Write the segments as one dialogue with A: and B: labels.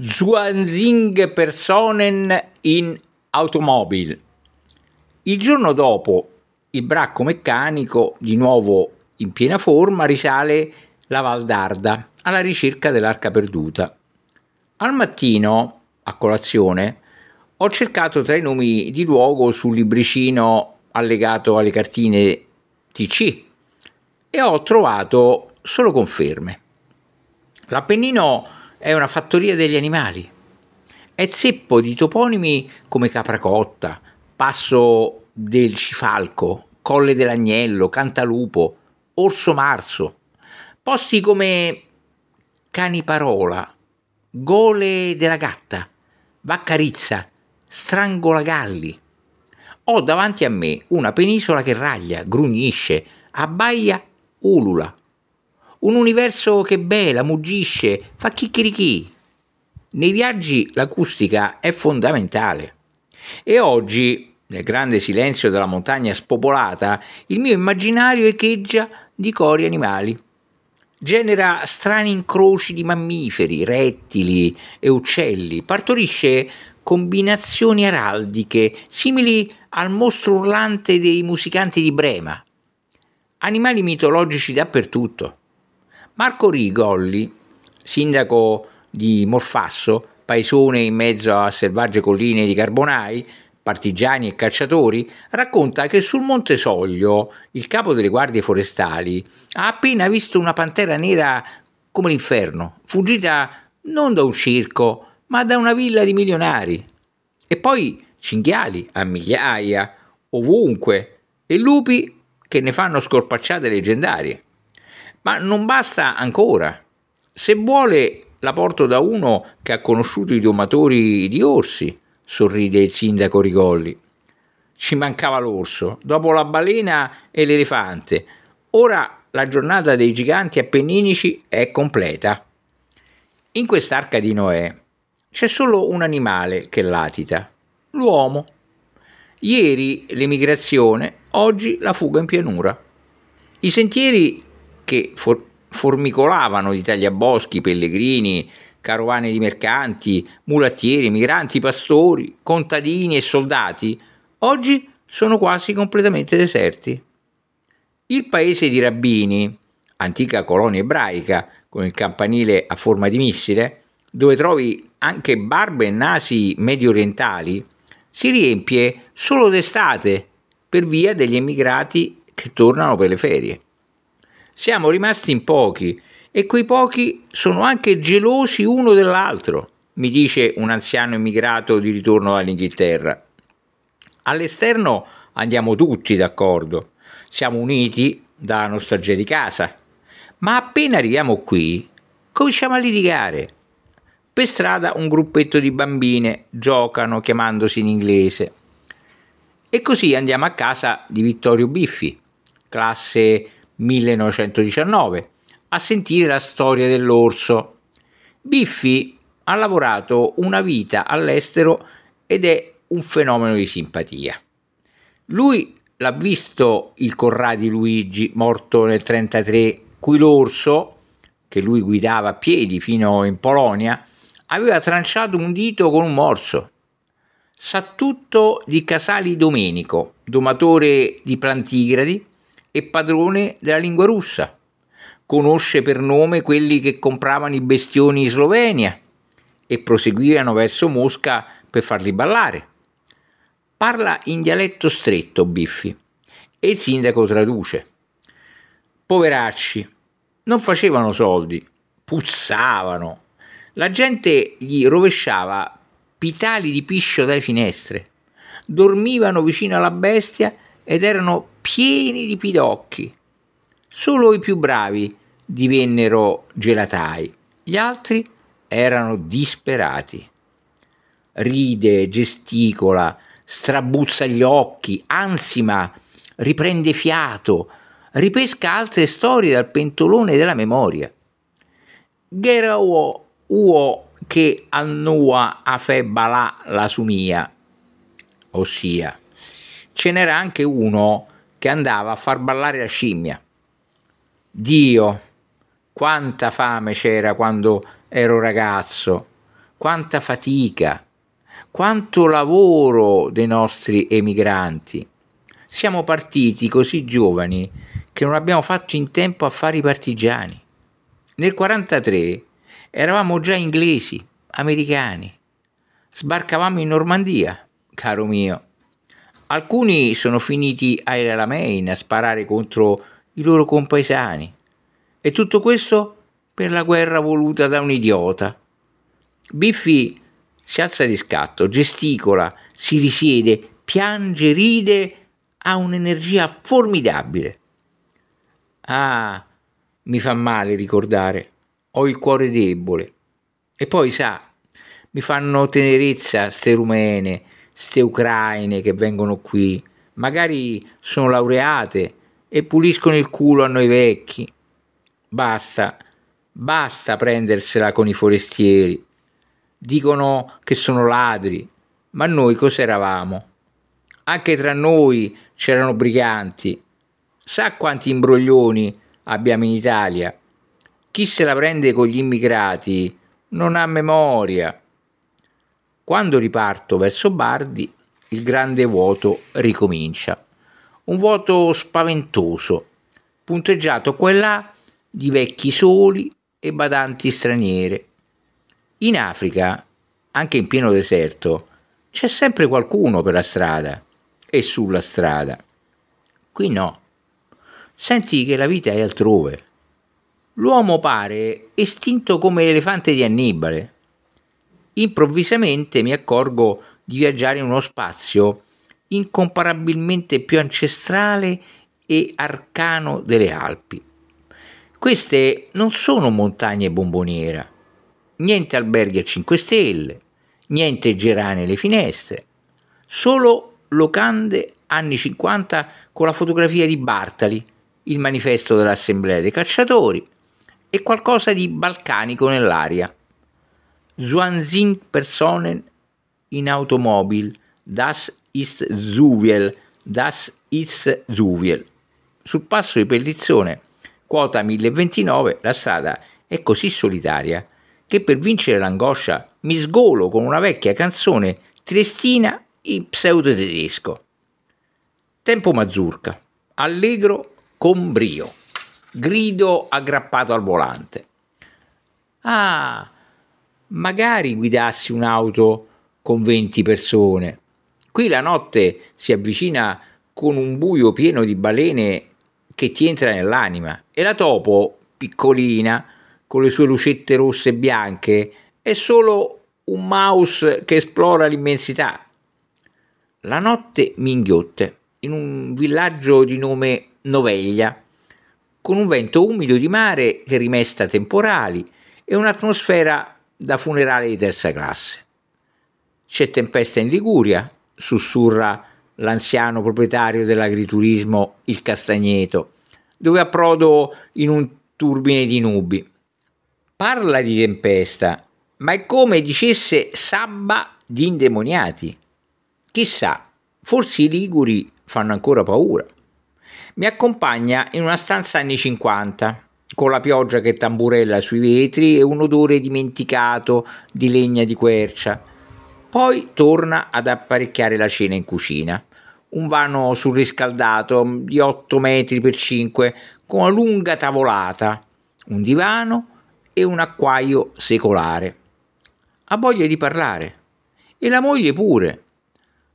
A: Zuanzing Personen in Automobile. Il giorno dopo, il bracco meccanico, di nuovo in piena forma, risale la Val d'Arda alla ricerca dell'arca perduta. Al mattino, a colazione, ho cercato tra i nomi di luogo sul libricino allegato alle cartine TC e ho trovato solo conferme. L'Appennino è una fattoria degli animali. È zeppo di toponimi come Capracotta, Passo del Cifalco, Colle dell'Agnello, Cantalupo, Orso Marzo. Posti come Caniparola, Gole della Gatta, Vaccarizza, Strangolagalli. Ho davanti a me una penisola che raglia, grugnisce, abbaia, ulula, un universo che bela, muggisce, fa chicchirichì. Nei viaggi l'acustica è fondamentale. E oggi, nel grande silenzio della montagna spopolata, il mio immaginario echeggia di cori animali. Genera strani incroci di mammiferi, rettili e uccelli. Partorisce combinazioni araldiche simili al mostro urlante dei musicanti di Brema. Animali mitologici dappertutto. Marco Rigolli, sindaco di Morfasso, paesone in mezzo a selvagge colline di Carbonai, partigiani e cacciatori, racconta che sul Monte Soglio il capo delle guardie forestali ha appena visto una pantera nera come l'inferno, fuggita non da un circo, ma da una villa di milionari. E poi cinghiali a migliaia, ovunque, e lupi che ne fanno scorpacciate leggendarie. Ma non basta ancora. Se vuole la porto da uno che ha conosciuto i domatori di orsi, sorride il sindaco Rigolli. Ci mancava l'orso, dopo la balena e l'elefante. Ora la giornata dei giganti appenninici è completa. In quest'arca di Noè c'è solo un animale che latita, l'uomo. Ieri l'emigrazione, oggi la fuga in pianura. I sentieri che for- formicolavano di tagliaboschi, pellegrini, carovane di mercanti, mulattieri, migranti, pastori, contadini e soldati, oggi sono quasi completamente deserti. Il paese di Rabbini, antica colonia ebraica, con il campanile a forma di missile, dove trovi anche barbe e nasi medio orientali, si riempie solo d'estate per via degli emigrati che tornano per le ferie siamo rimasti in pochi e quei pochi sono anche gelosi uno dell'altro, mi dice un anziano immigrato di ritorno all'Inghilterra. All'esterno andiamo tutti d'accordo, siamo uniti dalla nostalgia di casa, ma appena arriviamo qui cominciamo a litigare. Per strada un gruppetto di bambine giocano chiamandosi in inglese. E così andiamo a casa di Vittorio Biffi, classe 1919 a sentire la storia dell'orso. Biffi ha lavorato una vita all'estero ed è un fenomeno di simpatia. Lui l'ha visto il Corradi Luigi morto nel 1933, cui l'orso, che lui guidava a piedi fino in Polonia, aveva tranciato un dito con un morso. Sa tutto di Casali Domenico, domatore di Plantigradi, e padrone della lingua russa. Conosce per nome quelli che compravano i bestioni in Slovenia e proseguivano verso Mosca per farli ballare. Parla in dialetto stretto Biffi e il sindaco traduce. Poveracci, non facevano soldi, puzzavano. La gente gli rovesciava pitali di piscio dalle finestre. Dormivano vicino alla bestia ed erano pieni di pidocchi. Solo i più bravi divennero gelatai, gli altri erano disperati. Ride, gesticola, strabuzza gli occhi, ansima, riprende fiato, ripesca altre storie dal pentolone della memoria. Gera uo, uo che annua a fe balà la sumia, ossia ce n'era anche uno che andava a far ballare la scimmia. Dio, quanta fame c'era quando ero ragazzo, quanta fatica, quanto lavoro dei nostri emigranti. Siamo partiti così giovani che non abbiamo fatto in tempo a fare i partigiani. Nel 1943 eravamo già inglesi, americani. Sbarcavamo in Normandia, caro mio. Alcuni sono finiti ai Lamein a sparare contro i loro compaesani. E tutto questo per la guerra voluta da un idiota. Biffi si alza di scatto, gesticola, si risiede, piange, ride, ha un'energia formidabile. Ah, mi fa male ricordare, ho il cuore debole. E poi sa, mi fanno tenerezza ste rumene, ste ucraine che vengono qui, magari sono laureate e puliscono il culo a noi vecchi. Basta, basta prendersela con i forestieri. Dicono che sono ladri, ma noi cos'eravamo? Anche tra noi c'erano briganti. Sa quanti imbroglioni abbiamo in Italia? Chi se la prende con gli immigrati non ha memoria. Quando riparto verso Bardi, il grande vuoto ricomincia. Un vuoto spaventoso, punteggiato qua e là di vecchi soli e badanti straniere. In Africa, anche in pieno deserto, c'è sempre qualcuno per la strada e sulla strada. Qui no. Senti che la vita è altrove. L'uomo pare estinto come l'elefante di Annibale improvvisamente mi accorgo di viaggiare in uno spazio incomparabilmente più ancestrale e arcano delle Alpi. Queste non sono montagne bomboniera, niente alberghi a 5 stelle, niente gerani alle finestre, solo locande anni 50 con la fotografia di Bartali, il manifesto dell'Assemblea dei Cacciatori e qualcosa di balcanico nell'aria. Zhuangzin Personen in Automobil, das ist Zuviel, das ist Zuviel. Sul passo di perdizione, quota 1029, la strada è così solitaria che per vincere l'angoscia mi sgolo con una vecchia canzone triestina in pseudo tedesco. Tempo mazzurca, allegro con brio, grido aggrappato al volante. Ah, magari guidassi un'auto con 20 persone. Qui la notte si avvicina con un buio pieno di balene che ti entra nell'anima e la topo, piccolina, con le sue lucette rosse e bianche, è solo un mouse che esplora l'immensità. La notte mi inghiotte in un villaggio di nome Noveglia, con un vento umido di mare che rimesta temporali e un'atmosfera da funerale di terza classe. C'è tempesta in Liguria, sussurra l'anziano proprietario dell'agriturismo Il Castagneto, dove approdo in un turbine di nubi. Parla di tempesta, ma è come dicesse sabba di indemoniati. Chissà, forse i liguri fanno ancora paura. Mi accompagna in una stanza anni 50 con la pioggia che tamburella sui vetri e un odore dimenticato di legna di quercia. Poi torna ad apparecchiare la cena in cucina. Un vano surriscaldato di 8 metri per 5 con una lunga tavolata, un divano e un acquaio secolare. Ha voglia di parlare e la moglie pure.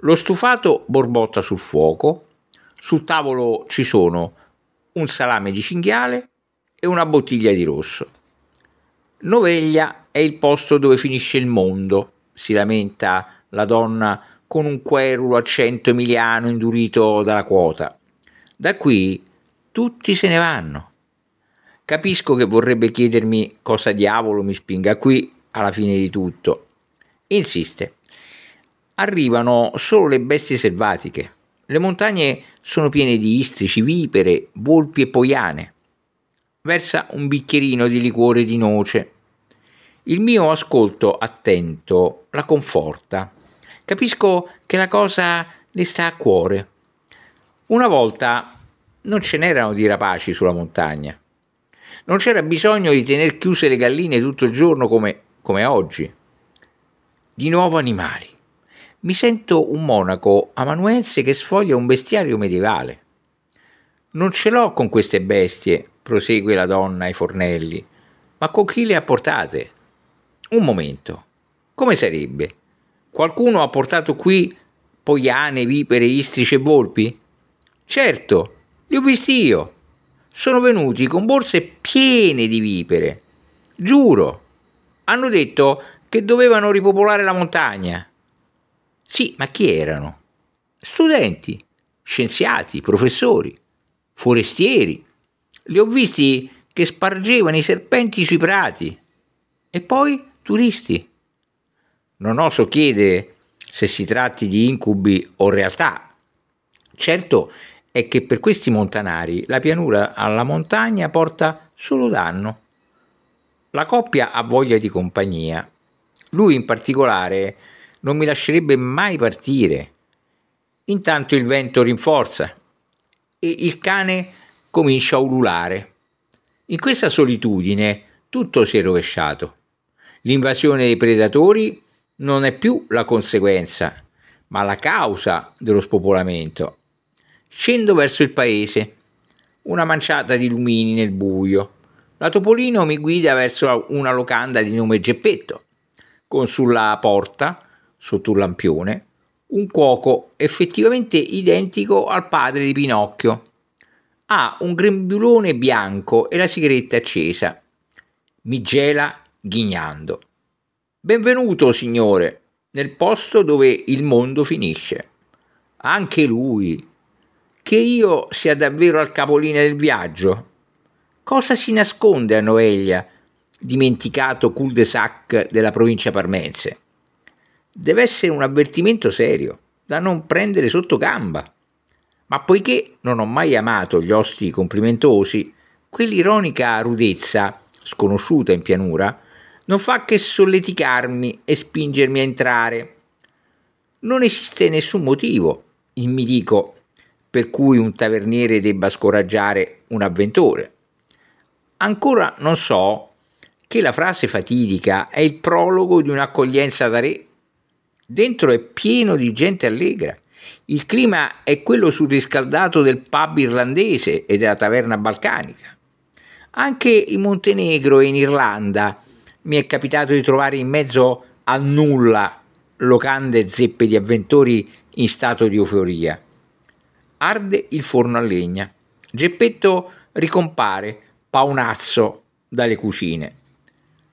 A: Lo stufato borbotta sul fuoco, sul tavolo ci sono un salame di cinghiale e una bottiglia di rosso. Noveglia è il posto dove finisce il mondo, si lamenta la donna con un querulo accento emiliano indurito dalla quota. Da qui tutti se ne vanno. Capisco che vorrebbe chiedermi cosa diavolo mi spinga qui alla fine di tutto. Insiste. Arrivano solo le bestie selvatiche. Le montagne sono piene di istrici, vipere, volpi e poiane versa un bicchierino di liquore di noce. Il mio ascolto attento la conforta. Capisco che la cosa le sta a cuore. Una volta non ce n'erano di rapaci sulla montagna. Non c'era bisogno di tener chiuse le galline tutto il giorno come, come oggi. Di nuovo animali. Mi sento un monaco amanuense che sfoglia un bestiario medievale. Non ce l'ho con queste bestie, prosegue la donna ai fornelli. Ma con chi le ha portate? Un momento. Come sarebbe? Qualcuno ha portato qui poiane, vipere, istrice e volpi? Certo, li ho visti io. Sono venuti con borse piene di vipere. Giuro. Hanno detto che dovevano ripopolare la montagna. Sì, ma chi erano? Studenti, scienziati, professori, forestieri, li ho visti che spargevano i serpenti sui prati. E poi turisti. Non oso chiedere se si tratti di incubi o realtà. Certo è che per questi montanari la pianura alla montagna porta solo danno. La coppia ha voglia di compagnia. Lui in particolare non mi lascerebbe mai partire. Intanto il vento rinforza e il cane comincia a ululare. In questa solitudine tutto si è rovesciato. L'invasione dei predatori non è più la conseguenza, ma la causa dello spopolamento. Scendo verso il paese, una manciata di lumini nel buio. La Topolino mi guida verso una locanda di nome Geppetto, con sulla porta, sotto un lampione, un cuoco effettivamente identico al padre di Pinocchio, ha un grembiulone bianco e la sigaretta accesa. Mi gela ghignando. Benvenuto, signore, nel posto dove il mondo finisce. Anche lui. Che io sia davvero al capolinea del viaggio. Cosa si nasconde a Noelia, dimenticato cul-de-sac della provincia parmense? Deve essere un avvertimento serio, da non prendere sotto gamba. Ma poiché non ho mai amato gli osti complimentosi, quell'ironica rudezza, sconosciuta in pianura, non fa che solleticarmi e spingermi a entrare. Non esiste nessun motivo, mi dico, per cui un taverniere debba scoraggiare un avventore. Ancora non so che la frase fatidica è il prologo di un'accoglienza da re. Dentro è pieno di gente allegra il clima è quello surriscaldato del pub irlandese e della taverna balcanica. Anche in Montenegro e in Irlanda mi è capitato di trovare in mezzo a nulla locande zeppe di avventori in stato di euforia. Arde il forno a legna. Geppetto ricompare, paonazzo, dalle cucine.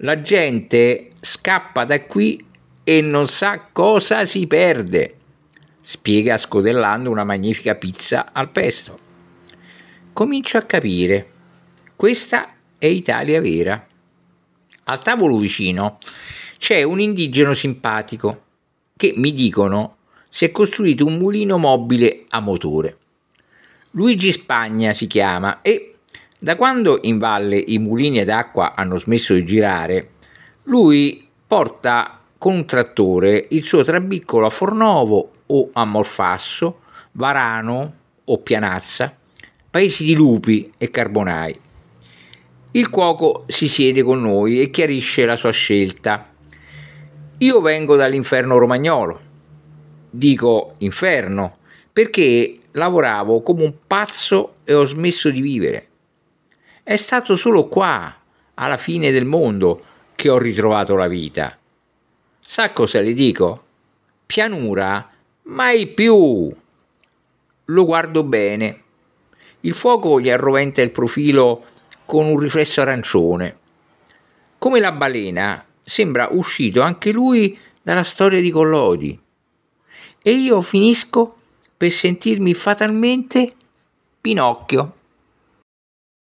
A: La gente scappa da qui e non sa cosa si perde spiega scodellando una magnifica pizza al pesto. Comincio a capire, questa è Italia vera. Al tavolo vicino c'è un indigeno simpatico che mi dicono si è costruito un mulino mobile a motore. Luigi Spagna si chiama e da quando in valle i mulini ad acqua hanno smesso di girare, lui porta con un trattore il suo trabiccolo a Fornovo o a Varano o Pianazza, Paesi di Lupi e Carbonai. Il cuoco si siede con noi e chiarisce la sua scelta. Io vengo dall'inferno romagnolo. Dico inferno perché lavoravo come un pazzo e ho smesso di vivere. È stato solo qua, alla fine del mondo, che ho ritrovato la vita. Sa cosa le dico? Pianura Mai più! Lo guardo bene. Il fuoco gli arroventa il profilo con un riflesso arancione. Come la balena, sembra uscito anche lui dalla storia di Collodi. E io finisco per sentirmi fatalmente Pinocchio.